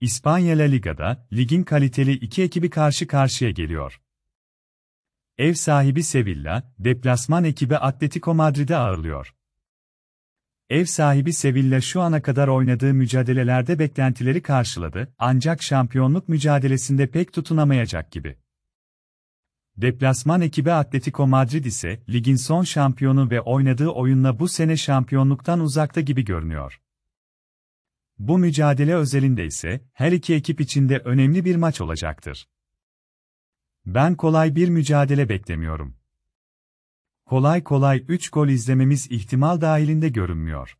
İspanya La Liga'da ligin kaliteli iki ekibi karşı karşıya geliyor. Ev sahibi Sevilla, deplasman ekibi Atletico Madrid'i ağırlıyor. Ev sahibi Sevilla şu ana kadar oynadığı mücadelelerde beklentileri karşıladı, ancak şampiyonluk mücadelesinde pek tutunamayacak gibi. Deplasman ekibi Atletico Madrid ise ligin son şampiyonu ve oynadığı oyunla bu sene şampiyonluktan uzakta gibi görünüyor. Bu mücadele özelinde ise her iki ekip içinde önemli bir maç olacaktır. Ben kolay bir mücadele beklemiyorum. Kolay kolay 3 gol izlememiz ihtimal dahilinde görünmüyor.